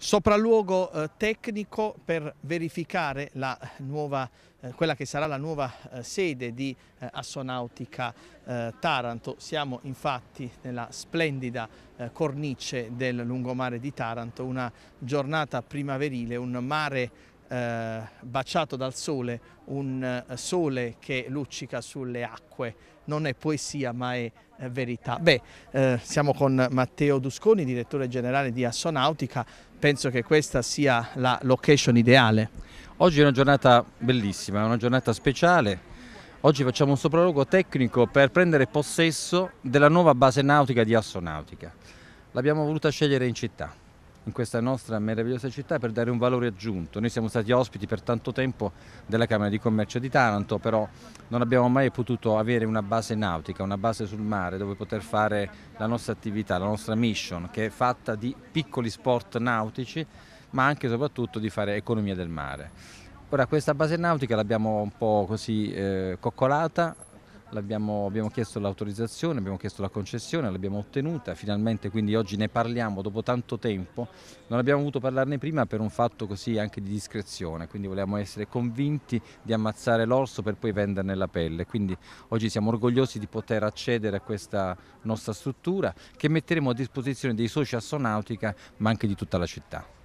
sopralluogo eh, tecnico per verificare la nuova, eh, quella che sarà la nuova eh, sede di eh, Assonautica eh, Taranto. Siamo infatti nella splendida eh, cornice del lungomare di Taranto, una giornata primaverile, un mare eh, baciato dal sole, un eh, sole che luccica sulle acque. Non è poesia ma è eh, verità. Beh, eh, siamo con Matteo Dusconi, direttore generale di Assonautica. Penso che questa sia la location ideale. Oggi è una giornata bellissima, è una giornata speciale. Oggi facciamo un sopralluogo tecnico per prendere possesso della nuova base nautica di Assonautica. L'abbiamo voluta scegliere in città in questa nostra meravigliosa città per dare un valore aggiunto. Noi siamo stati ospiti per tanto tempo della Camera di Commercio di Taranto, però non abbiamo mai potuto avere una base nautica, una base sul mare dove poter fare la nostra attività, la nostra mission, che è fatta di piccoli sport nautici, ma anche e soprattutto di fare economia del mare. Ora questa base nautica l'abbiamo un po' così eh, coccolata, Abbiamo, abbiamo chiesto l'autorizzazione, abbiamo chiesto la concessione, l'abbiamo ottenuta, finalmente quindi oggi ne parliamo dopo tanto tempo. Non abbiamo voluto parlarne prima per un fatto così anche di discrezione, quindi volevamo essere convinti di ammazzare l'orso per poi venderne la pelle. Quindi oggi siamo orgogliosi di poter accedere a questa nostra struttura che metteremo a disposizione dei soci Assonautica ma anche di tutta la città.